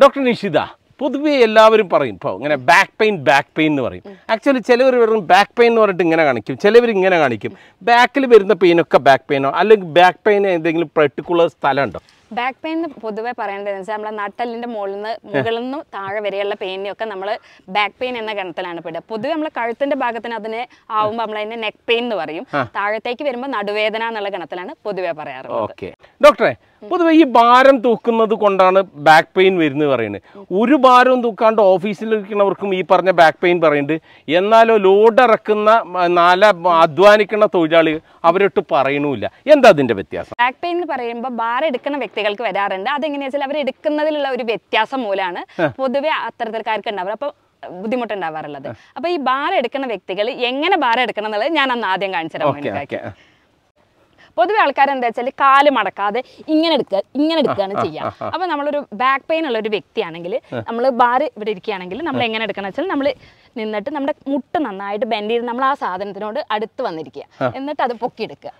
doctor Nishitha പൊതുവേ എല്ലാവരും പറയും ഇപ്പോൾ ഇങ്ങനെ ബാക്ക് പെയിൻ ബാക്ക് പെയിൻ എന്ന് പറയും ആക്ച്വലി ചിലവർ വരും ബാക്ക് പെയിൻ എന്ന് പറഞ്ഞിട്ട് ഇങ്ങനെ കാണിക്കും ചിലവർ ഇങ്ങനെ കാണിക്കും ബാക്കിൽ വരുന്ന ഒക്കെ ബാക്ക് പെയിനോ അല്ലെങ്കിൽ ബാക്ക് പെയിൻ എന്തെങ്കിലും പെർട്ടിക്കുലർ ഉണ്ടോ ബാക്ക് പെയിൻ പൊതുവെ പറയേണ്ടത് വെച്ചാൽ നമ്മുടെ നട്ടലിൻ്റെ മുകളിൽ നിന്ന് മുകളിൽ നിന്ന് താഴെ വരെയുള്ള പെയിനൊക്കെ നമ്മൾ ബാക്ക് പെയിൻ എന്ന ഗണത്തിലാണ് പെടുക പൊതുവെ നമ്മൾ കഴുത്തിൻ്റെ ഭാഗത്തിന് അതിനെ ആവുമ്പോൾ നമ്മൾ അതിനെ നെക്ക് പെയിൻ എന്ന് പറയും താഴത്തേക്ക് വരുമ്പോൾ നടുവേദന എന്നുള്ള ഗണത്തിലാണ് പൊതുവെ പറയാറ് ഓക്കെ ഡോക്ടറെ പൊതുവെ ഈ ഭാരം തൂക്കുന്നത് കൊണ്ടാണ് ബാക്ക് പെയിൻ വരുന്നത് പറയുന്നത് ഒരു ഭാരം തൂക്കാണ്ട് ഓഫീസിലിരിക്കുന്നവർക്കും ഈ പറഞ്ഞ ബാക്ക് പെയിൻ പറയുന്നുണ്ട് എന്നാലോ ലോഡ് ഇറക്കുന്ന നാല അധ്വാനിക്കുന്ന തൊഴിലാളികൾ അവരൊട്ട് പറയണില്ല എന്താ അതിന്റെ വ്യത്യാസം ബാക്ക് പെയിൻ എന്ന് പറയുമ്പോൾ ഭാരം എടുക്കുന്ന വ്യക്തികൾക്ക് വരാറുണ്ട് അതെങ്ങനെയാ വെച്ചാൽ അവർ എടുക്കുന്നതിലുള്ള ഒരു വ്യത്യാസം മൂലമാണ് പൊതുവെ അത്തരത്തിൽക്കാർക്ക് ഉണ്ടാവുക അപ്പോൾ ബുദ്ധിമുട്ടുണ്ടാവാറുള്ളത് അപ്പോൾ ഈ ഭാരം എടുക്കുന്ന വ്യക്തികൾ എങ്ങനെ ഭാരം എടുക്കണം എന്നുള്ളത് ഞാൻ അന്ന് ആദ്യം കാണിച്ചു പൊതുവെ ആൾക്കാർ എന്താ വെച്ചാൽ കാല് മടക്കാതെ ഇങ്ങനെ എടുക്കുക ഇങ്ങനെ എടുക്കുകയാണ് ചെയ്യുക അപ്പോൾ നമ്മളൊരു ബാക്ക് പെയിൻ ഉള്ള ഒരു വ്യക്തിയാണെങ്കിൽ നമ്മൾ ബാർ ഇവിടെ ഇരിക്കുകയാണെങ്കിൽ നമ്മൾ എങ്ങനെ എടുക്കണം വെച്ചാൽ നമ്മൾ നിന്നിട്ട് നമ്മുടെ മുട്ട് നന്നായിട്ട് ബെൻഡ് ചെയ്ത് നമ്മൾ ആ സാധനത്തിനോട് അടുത്ത് വന്നിരിക്കുക എന്നിട്ട് അത് പൊക്കിയെടുക്കുക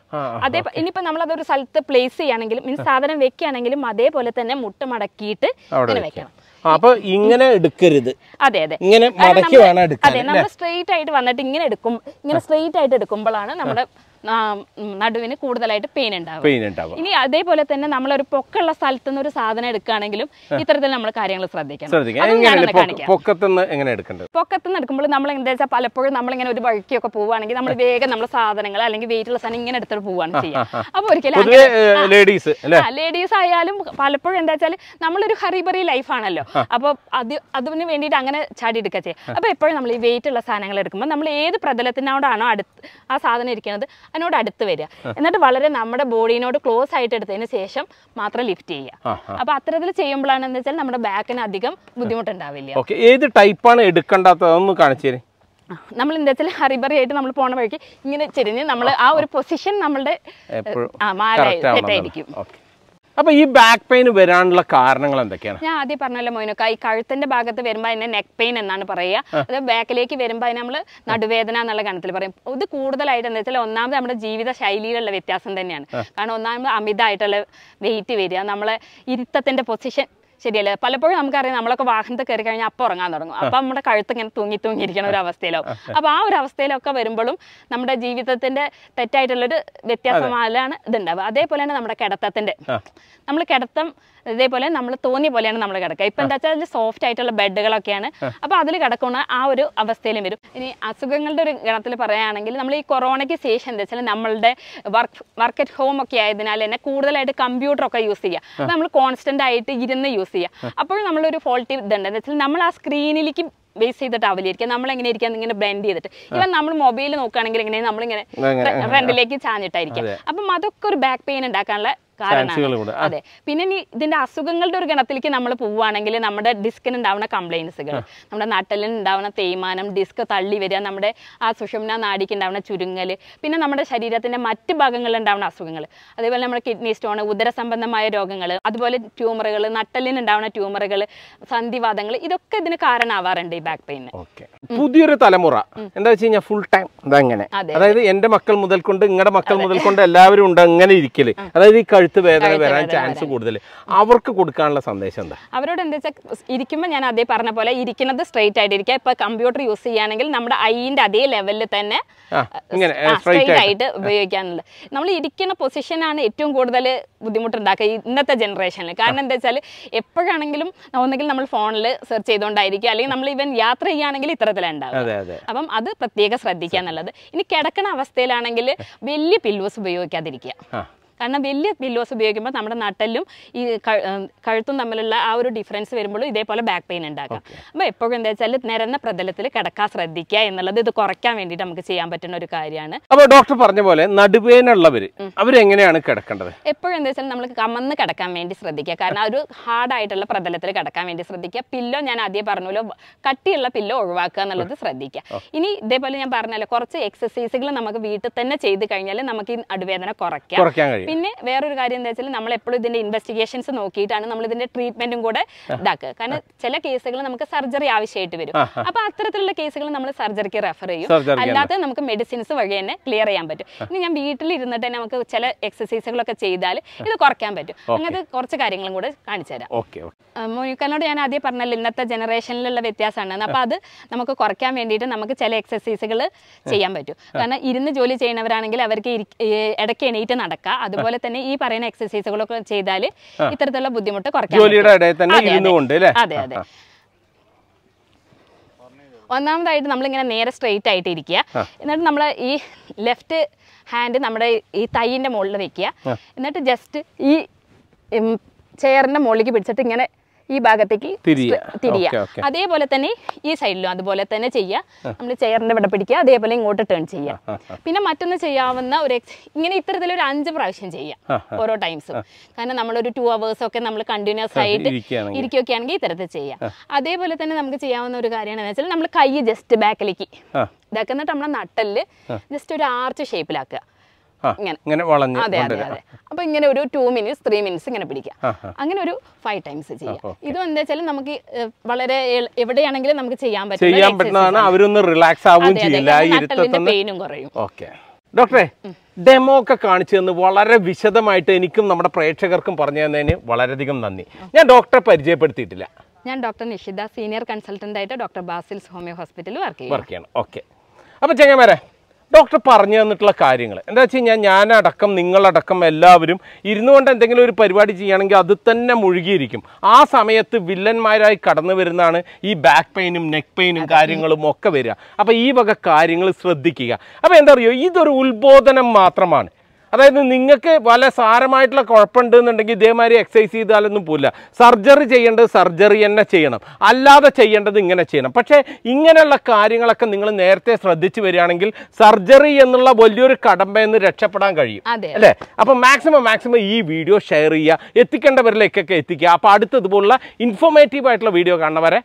അതേ ഇനിയിപ്പോൾ നമ്മൾ അതൊരു സ്ഥലത്ത് പ്ലേസ് ചെയ്യുകയാണെങ്കിലും മീൻസ് സാധനം വെക്കുകയാണെങ്കിലും അതേപോലെ തന്നെ മുട്ട് മടക്കിയിട്ട് ഇങ്ങനെ വെക്കണം അപ്പൊ ഇങ്ങനെ എടുക്കരുത് അതെ അതെ ഇങ്ങനെ അതെ നമ്മൾ സ്ട്രെയിറ്റ് ആയിട്ട് വന്നിട്ട് ഇങ്ങനെ എടുക്കും ഇങ്ങനെ സ്ട്രെയിറ്റ് ആയിട്ട് എടുക്കുമ്പോഴാണ് നമ്മുടെ നടുവിന് കൂടുതലായിട്ട് പെയിൻ ഉണ്ടാവും ഇനി അതേപോലെ തന്നെ നമ്മൾ ഒരു പൊക്കുള്ള സ്ഥലത്ത് നിന്ന് ഒരു സാധനം എടുക്കുകയാണെങ്കിലും ഇത്തരത്തിൽ നമ്മൾ കാര്യങ്ങൾ ശ്രദ്ധിക്കണം പൊക്കത്തുനിന്ന് എടുക്കുമ്പോൾ നമ്മൾ എന്താ വെച്ചാൽ പലപ്പോഴും ഇങ്ങനെ ഒരു വഴിക്കൊക്കെ പോവുകയാണെങ്കിൽ നമ്മൾ വേഗം നമ്മൾ സാധനങ്ങൾ അല്ലെങ്കിൽ വെയിറ്റുള്ള സാധനം ഇങ്ങനെ എടുത്തിട്ട് പോവുകയാണ് ചെയ്യുക അപ്പോൾ ഒരിക്കലും ലേഡീസ് ലേഡീസ് ആയാലും പലപ്പോഴും എന്താ വെച്ചാൽ നമ്മളൊരു ഹറിബറി ലൈഫാണല്ലോ അപ്പോൾ അത് അതിന് വേണ്ടിയിട്ട് അങ്ങനെ ചാടി എടുക്കുക ചെയ്യുക അപ്പോൾ എപ്പോഴും നമ്മൾ ഈ വെയിറ്റുള്ള സാധനങ്ങൾ എടുക്കുമ്പോൾ നമ്മൾ ഏത് പ്രതലത്തിനോടാണോ അടുത്ത് ആ സാധനം ഇരിക്കുന്നത് അതിനോട് അടുത്ത് വരിക എന്നിട്ട് വളരെ നമ്മുടെ ബോഡിനോട് ക്ലോസ് ആയിട്ട് എടുത്തതിന് ശേഷം മാത്രം ലിഫ്റ്റ് ചെയ്യുക അപ്പൊ അത്തരത്തിൽ ചെയ്യുമ്പോഴാണ് എന്താ വെച്ചാൽ നമ്മുടെ ബാക്കിന് അധികം ബുദ്ധിമുട്ടുണ്ടാവില്ല ഏത് ടൈപ്പാണ് എടുക്കേണ്ടാത്തതെന്ന് കാണിച്ചു തരും നമ്മൾ എന്താ വെച്ചാൽ ഹറിബറി ആയിട്ട് നമ്മൾ പോണ വഴിക്ക് ഇങ്ങനെ ചെരിഞ്ഞ് നമ്മൾ ആ ഒരു പൊസിഷൻ നമ്മളുടെ ആ മാറായി അപ്പൊ ഈ ബാക്ക് പെയിൻ വരാനുള്ള കാരണങ്ങൾ എന്തൊക്കെയാണ് ഞാൻ ആദ്യം പറഞ്ഞല്ലോ മോനൊക്കെ ഈ കഴുത്തിന്റെ ഭാഗത്ത് വരുമ്പോൾ അതിന്റെ നെക്ക് പെയിൻ എന്നാണ് പറയുക അത് ബാക്കിലേക്ക് വരുമ്പോൾ നമ്മൾ നടുവേദന എന്നുള്ള കണത്തിൽ പറയും ഇത് കൂടുതലായിട്ട് എന്താ വെച്ചാൽ ഒന്നാമത് നമ്മുടെ ജീവിത ശൈലിയിലുള്ള വ്യത്യാസം തന്നെയാണ് കാരണം ഒന്നാമത് അമിതമായിട്ടുള്ള വെയിറ്റ് വരിക നമ്മളെ ഇരുത്തത്തിന്റെ പൊസിഷൻ ശരിയല്ലേ പലപ്പോഴും നമുക്കറിയാം നമ്മളൊക്കെ വാഹനത്തിൽ കയറി കഴിഞ്ഞാൽ അപ്പം ഉറങ്ങാൻ തുടങ്ങും അപ്പം നമ്മുടെ കഴുത്ത് ഇങ്ങനെ തൂങ്ങി തൂങ്ങിയിരിക്കണ ഒരു അവസ്ഥയിലോ അപ്പോൾ ആ ഒരു അവസ്ഥയിലൊക്കെ വരുമ്പോഴും നമ്മുടെ ജീവിതത്തിന്റെ തെറ്റായിട്ടുള്ളൊരു വ്യത്യാസമാലാണ് ഇതുണ്ടാവുക അതേപോലെ തന്നെ നമ്മുടെ കിടത്തത്തിന്റെ നമ്മൾ കിടത്തം ഇതേപോലെ നമ്മൾ തോന്നിയ പോലെയാണ് നമ്മൾ കിടക്കുക ഇപ്പം എന്താ വെച്ചാൽ അതിൽ സോഫ്റ്റ് ആയിട്ടുള്ള ബെഡുകളൊക്കെയാണ് അപ്പോൾ അതിൽ കിടക്കുന്ന ആ ഒരു അവസ്ഥയിലും വരും ഇനി അസുഖങ്ങളുടെ ഒരു ഗണത്തിൽ പറയുകയാണെങ്കിൽ നമ്മൾ ഈ കൊറോണയ്ക്ക് ശേഷം എന്താ വെച്ചാൽ നമ്മളുടെ വർക്ക് വർക്ക് അറ്റ് ഹോം ഒക്കെ ആയതിനാൽ തന്നെ കൂടുതലായിട്ട് കമ്പ്യൂട്ടറൊക്കെ യൂസ് ചെയ്യുക നമ്മൾ കോൺസ്റ്റന്റ് ആയിട്ട് ഇരുന്ന് യൂസ് ചെയ്യുക അപ്പോൾ നമ്മളൊരു ഫോൾട്ടി ഇതുണ്ട് എന്താ വെച്ചാൽ നമ്മൾ ആ സ്ക്രീനിലേക്ക് ബേസ് ചെയ്തിട്ട് അവലിയിരിക്കുക നമ്മൾ എങ്ങനെ ഇരിക്കുക ഇങ്ങനെ ബ്ലെൻഡ് ചെയ്തിട്ട് ഇവൻ നമ്മൾ മൊബൈൽ നോക്കുകയാണെങ്കിൽ എങ്ങനെ നമ്മളിങ്ങനെ ഫ്രണ്ടിലേക്ക് ചാഞ്ഞിട്ടായിരിക്കും അപ്പം അതൊക്കെ ഒരു ബാക്ക് പെയിൻ ഉണ്ടാക്കാനുള്ള കാരണമാണ് അതെ പിന്നെ ഇനി ഇതിന്റെ അസുഖങ്ങളുടെ ഒരു ഗണത്തിലേക്ക് നമ്മൾ പോവുകയാണെങ്കിൽ നമ്മുടെ ഡിസ്കിന് ഉണ്ടാവുന്ന കംപ്ലൈൻസുകൾ നമ്മുടെ നട്ടലിന് ഉണ്ടാവുന്ന തേയ്മാനം ഡിസ്ക് തള്ളി വരിക നമ്മുടെ ആ സുഷമന നാടിക്ക് ഉണ്ടാവുന്ന ചുരുങ്ങൽ പിന്നെ നമ്മുടെ ശരീരത്തിന്റെ മറ്റ് ഭാഗങ്ങളിൽ ഉണ്ടാവുന്ന അസുഖങ്ങൾ അതേപോലെ നമ്മുടെ കിഡ്നി സ്റ്റോൺ ഉദര സംബന്ധമായ രോഗങ്ങൾ അതുപോലെ ട്യൂമറുകൾ നട്ടലിന് ഉണ്ടാവുന്ന ട്യൂമറുകൾ സന്ധിവാദങ്ങൾ ഇതൊക്കെ ഇതിന് കാരണമാവാറുണ്ട് ഈ ബാക്ക് പെയിന് പുതിയൊരു തലമുറ എന്താ വെച്ച് ഫുൾ ടൈം ഇതങ്ങനെ അതായത് എന്റെ മക്കൾ മുതൽ കൊണ്ട് നിങ്ങളുടെ മക്കൾ മുതൽ കൊണ്ട് എല്ലാവരും ഉണ്ട് അങ്ങനെ ഇരിക്കല് അതായത് ഈ കഴുത്ത് വേദന വരാൻ ചാൻസ് കൂടുതൽ അവർക്ക് കൊടുക്കാനുള്ള സന്ദേശം എന്താ അവരോട് എന്താ വെച്ചാൽ ഇരിക്കുമ്പോൾ ഞാൻ അതേ പറഞ്ഞ പോലെ ഇരിക്കുന്നത് സ്ട്രെയിറ്റ് ആയിട്ട് ഇരിക്കുക ഇപ്പൊ കമ്പ്യൂട്ടർ യൂസ് ചെയ്യുകയാണെങ്കിൽ നമ്മുടെ ഐന്റെ അതേ ലെവലിൽ തന്നെ സ്ട്രെയിറ്റ് ആയിട്ട് ഉപയോഗിക്കാനുള്ളത് നമ്മൾ ഇരിക്കുന്ന പൊസിഷനാണ് ഏറ്റവും കൂടുതൽ ബുദ്ധിമുട്ടുണ്ടാക്കുക ഇന്നത്തെ ജനറേഷനിൽ കാരണം എന്താ വെച്ചാൽ എപ്പോഴാണെങ്കിലും ഒന്നെങ്കിൽ നമ്മൾ ഫോണിൽ സെർച്ച് ചെയ്തുകൊണ്ടായിരിക്കും അല്ലെങ്കിൽ നമ്മൾ ഇവൻ യാത്ര ചെയ്യുകയാണെങ്കിൽ ഇത്തരത്തിലുണ്ടാവും അപ്പം അത് പ്രത്യേകം ശ്രദ്ധിക്കുക എന്നുള്ളത് ഇനി കിടക്കുന്ന അവസ്ഥയിലാണെങ്കിൽ വലിയ പില്ലോസ് ഉപയോഗിക്കാതിരിക്കുക കാരണം വലിയ പില്ലോസ് ഉപയോഗിക്കുമ്പോൾ നമ്മുടെ നട്ടലും ഈ കഴുത്തും തമ്മിലുള്ള ആ ഒരു ഡിഫറൻസ് വരുമ്പോഴും ഇതേപോലെ ബാക്ക് പെയിൻ ഉണ്ടാക്കാം അപ്പോൾ എപ്പോഴും എന്താ വെച്ചാൽ നിരന്ന പ്രതലത്തിൽ കിടക്കാൻ ശ്രദ്ധിക്കുക എന്നുള്ളത് ഇത് കുറയ്ക്കാൻ വേണ്ടിയിട്ട് നമുക്ക് ചെയ്യാൻ പറ്റുന്ന ഒരു കാര്യമാണ് അപ്പോൾ ഡോക്ടർ പറഞ്ഞ പോലെ നടുവേനുള്ളവർ അവരെങ്ങനെയാണ് കിടക്കേണ്ടത് എപ്പോഴും എന്താ വെച്ചാൽ നമ്മൾ കമന്ന് കിടക്കാൻ വേണ്ടി ശ്രദ്ധിക്കുക കാരണം ഒരു ഹാർഡ് ആയിട്ടുള്ള പ്രതലത്തിൽ കിടക്കാൻ വേണ്ടി ശ്രദ്ധിക്കുക പില്ലോ ഞാൻ ആദ്യം പോലെ കട്ടിയുള്ള പില്ലോ ഒഴിവാക്കുക എന്നുള്ളത് ശ്രദ്ധിക്കുക ഇനി ഇതേപോലെ ഞാൻ പറഞ്ഞല്ലോ കുറച്ച് എക്സസൈസുകൾ നമുക്ക് വീട്ടിൽ തന്നെ ചെയ്ത് കഴിഞ്ഞാൽ നമുക്ക് ഈ നടുവേദന കുറയ്ക്കാം പിന്നെ വേറൊരു കാര്യം എന്താ വെച്ചാൽ നമ്മൾ എപ്പോഴും ഇതിന്റെ ഇൻവെസ്റ്റിഗേഷൻസ് നോക്കിയിട്ടാണ് നമ്മൾ ഇതിന്റെ ട്രീറ്റ്മെന്റും കൂടെ ഇതാക്കുക കാരണം ചില കേസുകൾ നമുക്ക് സർജറി ആവശ്യമായിട്ട് വരും അപ്പൊ അത്തരത്തിലുള്ള കേസുകൾ നമ്മൾ സർജറിക്ക് റെഫർ ചെയ്യും അല്ലാതെ നമുക്ക് മെഡിസിൻസ് വഴി തന്നെ ക്ലിയർ ചെയ്യാൻ പറ്റും ഇനി ഞാൻ വീട്ടിലിരുന്നിട്ട് തന്നെ നമുക്ക് ചില എക്സസൈസുകളൊക്കെ ചെയ്താൽ ഇത് കുറയ്ക്കാൻ പറ്റും അങ്ങനത്തെ കുറച്ച് കാര്യങ്ങളും കൂടെ കാണിച്ചു തരാം മോനിക്കാനോട് ഞാൻ ആദ്യം പറഞ്ഞല്ലോ ഇന്നത്തെ ജനറേഷനിലുള്ള വ്യത്യാസമാണ് അപ്പോൾ അത് നമുക്ക് കുറയ്ക്കാൻ വേണ്ടിയിട്ട് നമുക്ക് ചില എക്സസൈസുകൾ ചെയ്യാൻ പറ്റും കാരണം ഇരുന്ന് ജോലി ചെയ്യുന്നവരാണെങ്കിൽ അവർക്ക് ഇടയ്ക്ക് എണീറ്റ് നടക്കുക അത് അതുപോലെ തന്നെ ഈ പറയുന്ന എക്സസൈസുകളൊക്കെ ചെയ്താൽ ഇത്തരത്തിലുള്ള ബുദ്ധിമുട്ട് കുറയ്ക്കാം ഇടയിൽ തന്നെ അതെ അതെ ഒന്നാമതായിട്ട് നമ്മളിങ്ങനെ നേരെ സ്ട്രെയിറ്റ് ആയിട്ട് ഇരിക്കുക എന്നിട്ട് നമ്മൾ ഈ ലെഫ്റ്റ് ഹാൻഡ് നമ്മുടെ ഈ തൈയിൻ്റെ മുകളിൽ വെക്കുക എന്നിട്ട് ജസ്റ്റ് ഈ ചെയറിൻ്റെ മുകളിലേക്ക് പിടിച്ചിട്ട് ഇങ്ങനെ ഈ ഭാഗത്തേക്ക് തിരിയുക അതേപോലെ തന്നെ ഈ സൈഡിലും അതുപോലെ തന്നെ ചെയ്യുക നമ്മൾ ചെയറിന്റെ ഇവിടെ പിടിക്കുക അതേപോലെ ഇങ്ങോട്ട് ടേൺ ചെയ്യുക പിന്നെ മറ്റൊന്ന് ചെയ്യാവുന്ന ഒരു ഇങ്ങനെ ഒരു അഞ്ച് പ്രാവശ്യം ചെയ്യുക ഓരോ ടൈംസും കാരണം നമ്മളൊരു ടു അവേഴ്സ് ഒക്കെ നമ്മൾ കണ്ടിന്യൂസ് ആയിട്ട് ഇരിക്കുകയൊക്കെ ആണെങ്കിൽ ഇത്തരത്തിൽ ചെയ്യാം അതേപോലെ തന്നെ നമുക്ക് ചെയ്യാവുന്ന ഒരു കാര്യമാണ് വെച്ചാൽ നമ്മൾ കൈ ജസ്റ്റ് ബാക്കിലേക്ക് ഇതാക്കുന്നിട്ട് നമ്മുടെ നട്ടല് ജസ്റ്റ് ഒരു ആർച്ച് ഷേപ്പിലാക്കുക ഇങ്ങനെ അതെ അതെ അതെ അപ്പൊ ഇങ്ങനെ ഒരു ടു മിനിറ്റ്സ് ത്രീ മിനിറ്റ്സ് ഇങ്ങനെ പിടിക്കാം അങ്ങനെ ഒരു ഫൈവ് ടൈംസ് ചെയ്യാം ഇത് എന്താ വെച്ചാൽ നമുക്ക് വളരെ എവിടെയാണെങ്കിലും നമുക്ക് ചെയ്യാൻ പറ്റും ചെയ്യാൻ പറ്റുന്നതാണ് അവരൊന്ന് റിലാക്സ് ആവുകയും ചെയ്യില്ല പെയിനും കുറയും ഓക്കെ ഡോക്ടറെ ഡെമോ ഒക്കെ കാണിച്ചു തന്ന് വളരെ വിശദമായിട്ട് എനിക്കും നമ്മുടെ പ്രേക്ഷകർക്കും പറഞ്ഞു തന്നതിന് വളരെയധികം നന്ദി ഞാൻ ഡോക്ടറെ പരിചയപ്പെടുത്തിയിട്ടില്ല ഞാൻ ഡോക്ടർ നിഷിത സീനിയർ കൺസൾട്ടന്റ് ആയിട്ട് ഡോക്ടർ ബാസിൽസ് ഹോമിയോ ഹോസ്പിറ്റലിൽ വർക്ക് ചെയ്യണം ഓക്കെ അപ്പോൾ ചെങ്ങന്മാരെ ഡോക്ടർ പറഞ്ഞു തന്നിട്ടുള്ള കാര്യങ്ങൾ എന്താ വെച്ച് കഴിഞ്ഞാൽ ഞാനടക്കം നിങ്ങളടക്കം എല്ലാവരും കൊണ്ട് എന്തെങ്കിലും ഒരു പരിപാടി ചെയ്യുകയാണെങ്കിൽ അത് തന്നെ മുഴുകിയിരിക്കും ആ സമയത്ത് വില്ലന്മാരായി കടന്നു വരുന്നതാണ് ഈ ബാക്ക് പെയിനും നെക്ക് പെയിനും കാര്യങ്ങളും ഒക്കെ വരിക അപ്പോൾ ഈ വക കാര്യങ്ങൾ ശ്രദ്ധിക്കുക അപ്പോൾ എന്താ പറയുക ഇതൊരു ഉത്ബോധനം മാത്രമാണ് അതായത് നിങ്ങൾക്ക് വല സാരമായിട്ടുള്ള കുഴപ്പമുണ്ടെന്നുണ്ടെങ്കിൽ ഇതേമാതിരി എക്സസൈസ് ചെയ്താലൊന്നും പോല സർജറി ചെയ്യേണ്ടത് സർജറി തന്നെ ചെയ്യണം അല്ലാതെ ചെയ്യേണ്ടത് ഇങ്ങനെ ചെയ്യണം പക്ഷേ ഇങ്ങനെയുള്ള കാര്യങ്ങളൊക്കെ നിങ്ങൾ നേരത്തെ ശ്രദ്ധിച്ചു വരികയാണെങ്കിൽ സർജറി എന്നുള്ള വലിയൊരു കടമ്പ എന്ന് രക്ഷപ്പെടാൻ കഴിയും അല്ലേ അപ്പോൾ മാക്സിമം മാക്സിമം ഈ വീഡിയോ ഷെയർ ചെയ്യുക എത്തിക്കേണ്ടവരിലേക്കൊക്കെ എത്തിക്കുക അപ്പോൾ അടുത്തതുപോലുള്ള ഇൻഫോർമേറ്റീവ് ആയിട്ടുള്ള വീഡിയോ കാണുന്നവരെ